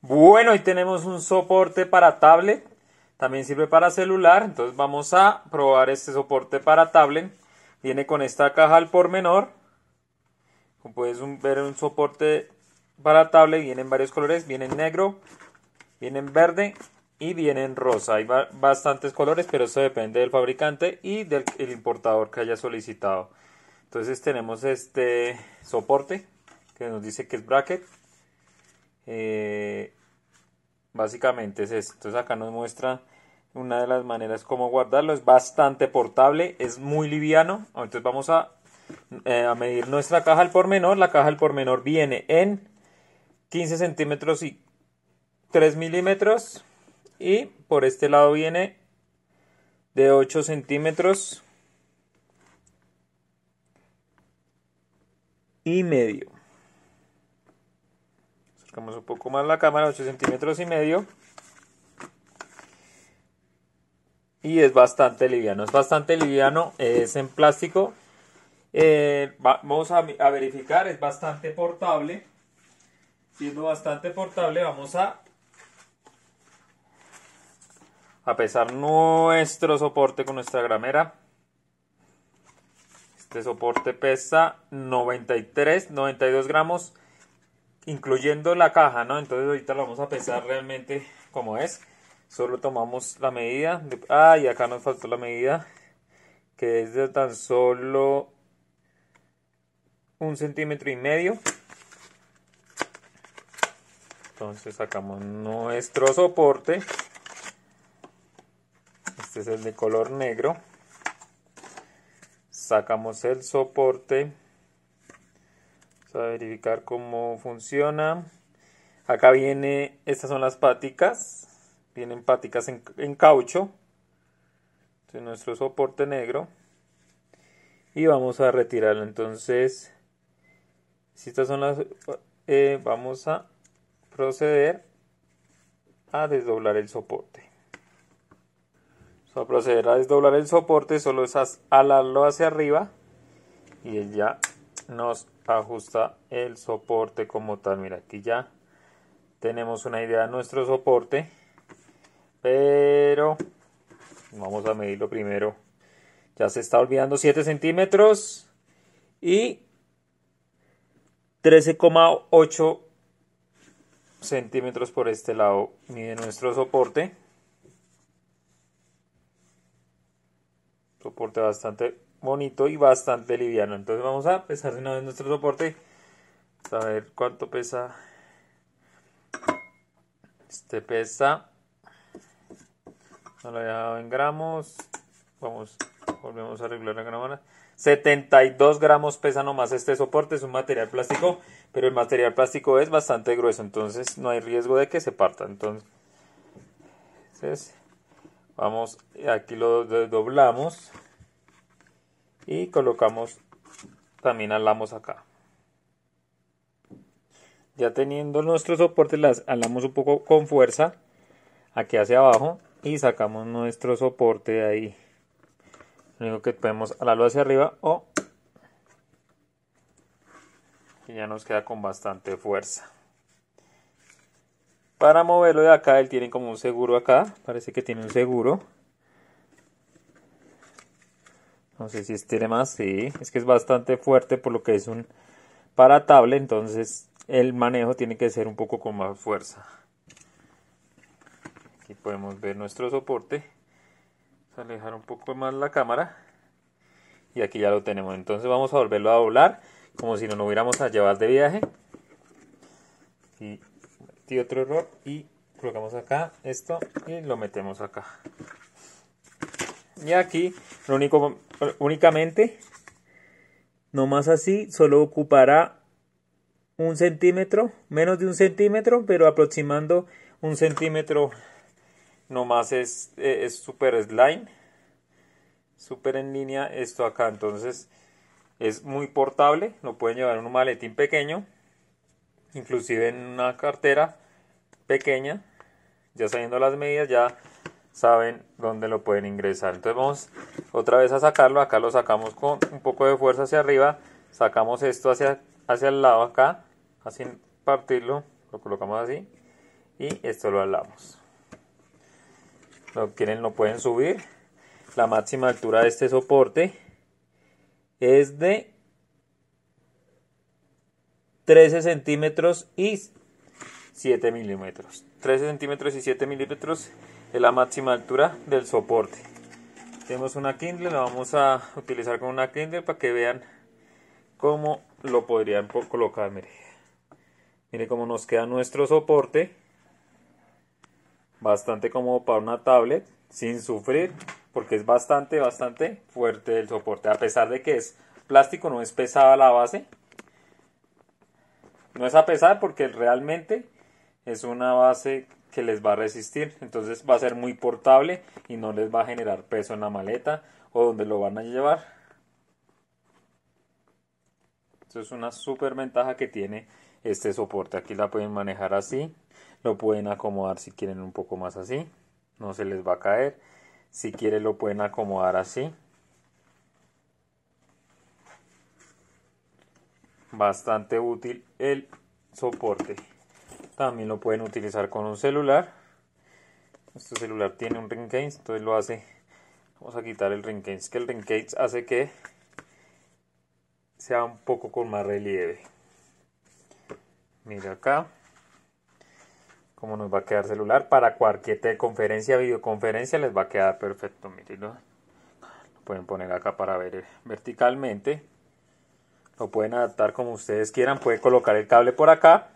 Bueno, y tenemos un soporte para tablet. También sirve para celular. Entonces vamos a probar este soporte para tablet. Viene con esta caja al por menor. Como puedes ver, un soporte para tablet. Viene en varios colores. Viene en negro, viene en verde y viene en rosa. Hay bastantes colores, pero eso depende del fabricante y del importador que haya solicitado. Entonces tenemos este soporte que nos dice que es bracket. Eh, básicamente es esto. Entonces acá nos muestra una de las maneras como guardarlo. Es bastante portable, es muy liviano. Entonces vamos a, eh, a medir nuestra caja al por menor. La caja al por menor viene en 15 centímetros y 3 milímetros. Y por este lado viene de 8 centímetros y medio un poco más la cámara, 8 centímetros y medio. Y es bastante liviano, es bastante liviano, es en plástico. Eh, vamos a, verificar, es bastante portable. Siendo bastante portable, vamos a a pesar nuestro soporte con nuestra gramera. Este soporte pesa 93, 92 gramos incluyendo la caja, ¿no? Entonces ahorita lo vamos a pesar realmente como es. Solo tomamos la medida. y acá nos faltó la medida. Que es de tan solo un centímetro y medio. Entonces sacamos nuestro soporte. Este es el de color negro. Sacamos el soporte a verificar cómo funciona. Acá viene, estas son las páticas. Vienen páticas en, caucho. de este nuestro soporte negro. Y vamos a retirarlo. Entonces, si estas son las... Eh, vamos a proceder a desdoblar el soporte. Vamos a proceder a desdoblar el soporte. Solo es alarlo hacia arriba. Y ya nos ajusta el soporte como tal mira aquí ya tenemos una idea de nuestro soporte pero vamos a medirlo primero ya se está olvidando 7 centímetros y 13,8 centímetros por este lado mide nuestro soporte soporte bastante bonito y bastante liviano. Entonces vamos a pesar de nuevo nuestro soporte. A ver cuánto pesa. Este pesa. No lo había dado en gramos. Vamos, volvemos a regular la 72 gramos pesa nomás este soporte, es un material plástico, pero el material plástico es bastante grueso, entonces no hay riesgo de que se parta. Entonces, vamos, aquí lo doblamos y colocamos también alamos acá ya teniendo nuestro soporte las alamos un poco con fuerza aquí hacia abajo y sacamos nuestro soporte de ahí lo único que podemos alarlo hacia arriba o ya nos queda con bastante fuerza para moverlo de acá él tiene como un seguro acá parece que tiene un seguro no sé si estire más, sí. Es que es bastante fuerte por lo que es un para paratable, entonces el manejo tiene que ser un poco con más fuerza. Aquí podemos ver nuestro soporte. Vamos a alejar un poco más la cámara. Y aquí ya lo tenemos. Entonces vamos a volverlo a doblar como si no lo hubiéramos a llevar de viaje. Y metí otro error y colocamos acá esto y lo metemos acá. Y aquí lo único únicamente, no más así, solo ocupará un centímetro, menos de un centímetro, pero aproximando un centímetro, no más es eh, súper slime, súper en línea esto acá, entonces es muy portable, lo pueden llevar en un maletín pequeño, inclusive en una cartera pequeña, ya sabiendo las medidas, ya saben dónde lo pueden ingresar. Entonces vamos otra vez a sacarlo. Acá lo sacamos con un poco de fuerza hacia arriba. Sacamos esto hacia, hacia el lado acá. Así partirlo. Lo colocamos así. Y esto lo alamos. Lo quieren, lo pueden subir. La máxima altura de este soporte es de 13 centímetros y 7 milímetros. 13 centímetros y 7 milímetros de la máxima altura del soporte. Tenemos una Kindle, la vamos a utilizar con una Kindle para que vean cómo lo podrían colocar. Mire, como cómo nos queda nuestro soporte. Bastante cómodo para una tablet, sin sufrir, porque es bastante, bastante fuerte el soporte. A pesar de que es plástico, no es pesada la base. No es a pesar porque realmente es una base que les va a resistir. Entonces va a ser muy portable y no les va a generar peso en la maleta o donde lo van a llevar. Eso es una super ventaja que tiene este soporte. Aquí la pueden manejar así. Lo pueden acomodar si quieren un poco más así. No se les va a caer. Si quieren lo pueden acomodar así. Bastante útil el soporte. También lo pueden utilizar con un celular. Este celular tiene un ring case, entonces lo hace. Vamos a quitar el ring case, que el ring case hace que sea un poco con más relieve. Mira acá Como nos va a quedar celular para cualquier conferencia. videoconferencia les va a quedar perfecto. lo pueden poner acá para ver eh, verticalmente. Lo pueden adaptar como ustedes quieran. Puede colocar el cable por acá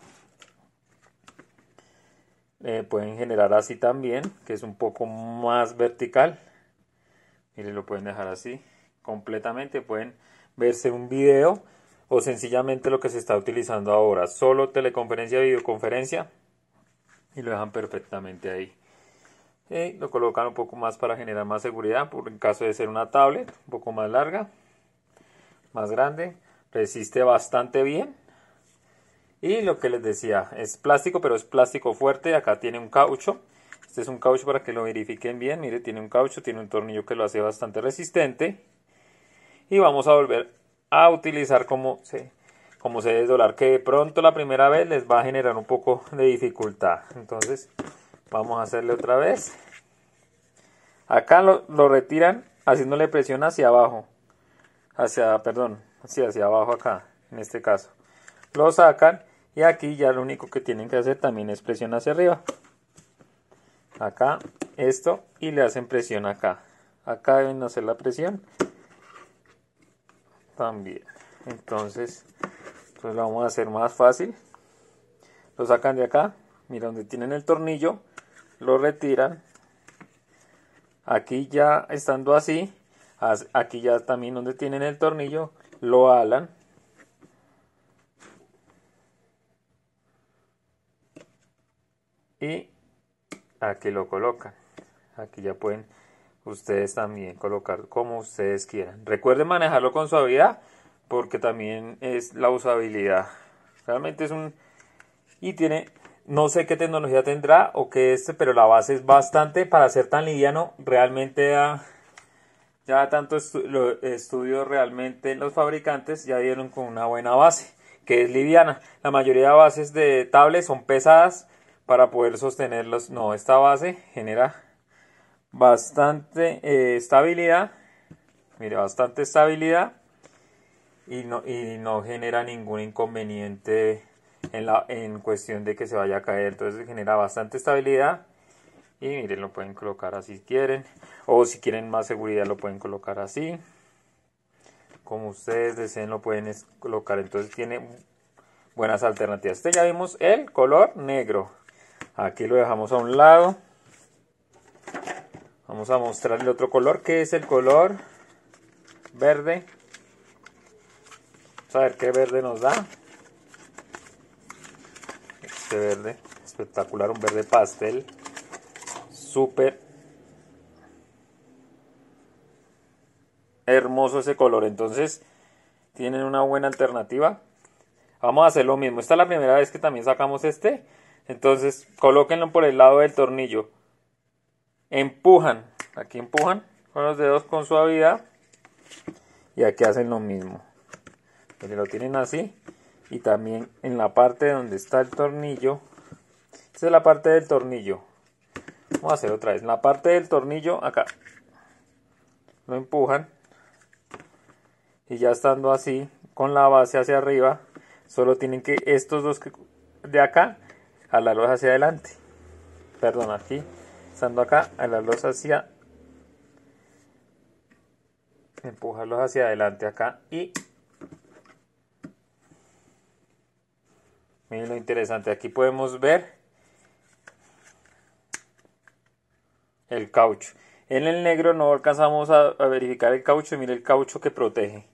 eh, pueden generar así también, que es un poco más vertical. Miren, lo pueden dejar así completamente. Pueden verse un video o sencillamente lo que se está utilizando ahora. Solo teleconferencia, videoconferencia. Y lo dejan perfectamente ahí. Eh, lo colocan un poco más para generar más seguridad. Por en caso de ser una tablet, un poco más larga, más grande. Resiste bastante bien y lo que les decía, es plástico, pero es plástico fuerte. Acá tiene un caucho. Este es un caucho para que lo verifiquen bien. Mire, tiene un caucho, tiene un tornillo que lo hace bastante resistente. Y vamos a volver a utilizar como se, como se desdolar, que de pronto la primera vez les va a generar un poco de dificultad. Entonces, vamos a hacerle otra vez. Acá lo, retiran haciéndole presión hacia abajo. Hacia, perdón, hacia abajo acá, en este caso. Lo sacan y aquí ya lo único que tienen que hacer también es presión hacia arriba acá esto y le hacen presión acá acá deben hacer la presión también entonces pues lo vamos a hacer más fácil lo sacan de acá mira donde tienen el tornillo lo retiran aquí ya estando así aquí ya también donde tienen el tornillo lo alan y aquí lo colocan aquí ya pueden ustedes también colocar como ustedes quieran recuerden manejarlo con suavidad porque también es la usabilidad realmente es un y tiene no sé qué tecnología tendrá o qué este pero la base es bastante para ser tan liviano realmente ya tanto estudio realmente los fabricantes ya dieron con una buena base que es liviana la mayoría de bases de tablet son pesadas para poder sostenerlos, No, esta base genera bastante eh, estabilidad. Mire, bastante estabilidad. Y no, genera ningún inconveniente en, la, en cuestión de que se vaya a caer. Entonces genera bastante estabilidad. Y miren, lo pueden colocar así si quieren. O si quieren más seguridad lo pueden colocar así. Como ustedes deseen lo pueden colocar. Entonces tiene buenas alternativas. Este ya vimos el color negro. Aquí lo dejamos a un lado. Vamos a mostrar el otro color, que es el color verde. Vamos a ver qué verde nos da. Este verde, espectacular, un verde pastel. Súper hermoso ese color. Entonces, tienen una buena alternativa. Vamos a hacer lo mismo. Esta es la primera vez que también sacamos este. Entonces, colóquenlo por el lado del tornillo. Empujan, aquí empujan con los dedos con suavidad y aquí hacen lo mismo. lo tienen así y también en la parte donde está el tornillo. Esta es la parte del tornillo. Vamos a hacer otra vez. En la parte del tornillo, acá lo empujan y ya estando así con la base hacia arriba, solo tienen que estos dos de acá a la luz hacia adelante. Perdón, aquí, estando acá, a la luz hacia empujarlos hacia adelante acá y miren lo interesante aquí podemos ver el caucho en el negro no alcanzamos a, verificar el caucho mire el caucho que protege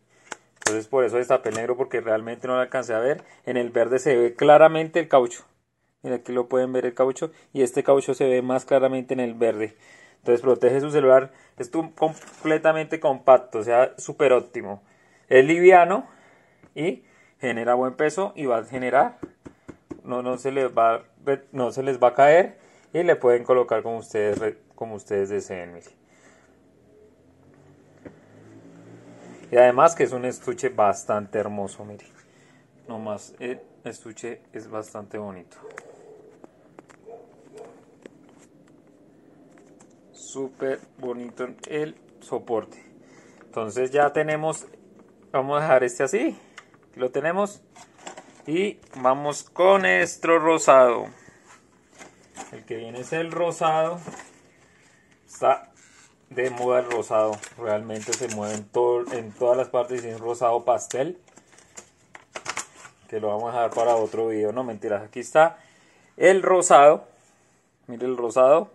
entonces por eso destapé el negro porque realmente no lo alcancé a ver en el verde se ve claramente el caucho Mira, aquí lo pueden ver el caucho y este caucho se ve más claramente en el verde. Entonces protege su celular, es completamente compacto, o sea, súper óptimo. Es liviano y genera buen peso y va a generar, no, no, se, les va, no se les va a caer y le pueden colocar como ustedes, como ustedes deseen. Y además que es un estuche bastante hermoso, mire. Nomás el eh, estuche es bastante bonito. súper bonito el soporte. Entonces ya tenemos, vamos a dejar este así, lo tenemos. Y vamos con nuestro rosado. El que viene es el rosado. Está de moda el rosado. Realmente se mueve en, todo, en todas las partes y es un rosado pastel. Que lo vamos a dejar para otro video. No mentiras. Aquí está el rosado. Mire el rosado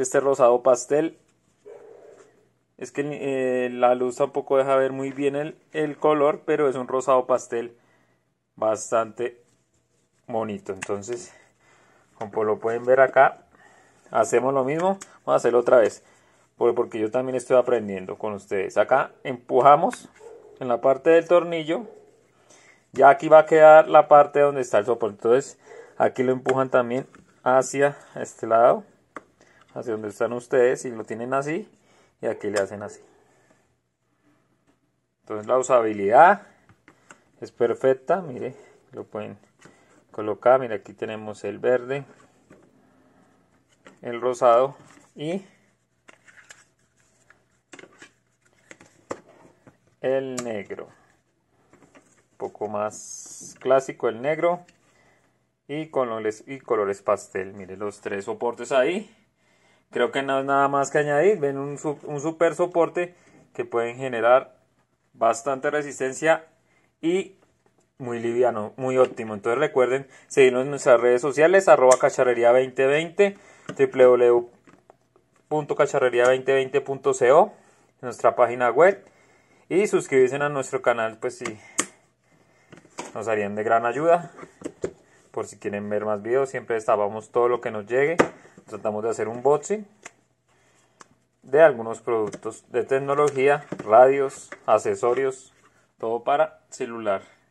este rosado pastel. Es que eh, la luz tampoco deja ver muy bien el, el color, pero es un rosado pastel bastante bonito. Entonces, como pues lo pueden ver acá, hacemos lo mismo. Vamos a hacerlo otra vez, porque yo también estoy aprendiendo con ustedes. Acá empujamos en la parte del tornillo. Ya aquí va a quedar la parte donde está el soporte. Entonces, aquí lo empujan también hacia este lado hacia donde están ustedes y lo tienen así y aquí le hacen así. Entonces la usabilidad es perfecta, mire, lo pueden colocar, mire aquí tenemos el verde, el rosado y el negro. Un poco más clásico el negro y colores, y colores pastel, mire los tres soportes ahí creo que no es nada más que añadir. Ven un, un super soporte que pueden generar bastante resistencia y muy liviano, muy óptimo. Entonces recuerden seguirnos en nuestras redes sociales, arroba cacharrería2020, www.cacharrería2020.co, nuestra página web. Y suscribirse a nuestro canal, pues sí, nos harían de gran ayuda. Por si quieren ver más videos, siempre destapamos todo lo que nos llegue tratamos de hacer un boxing de algunos productos de tecnología, radios, accesorios, todo para celular.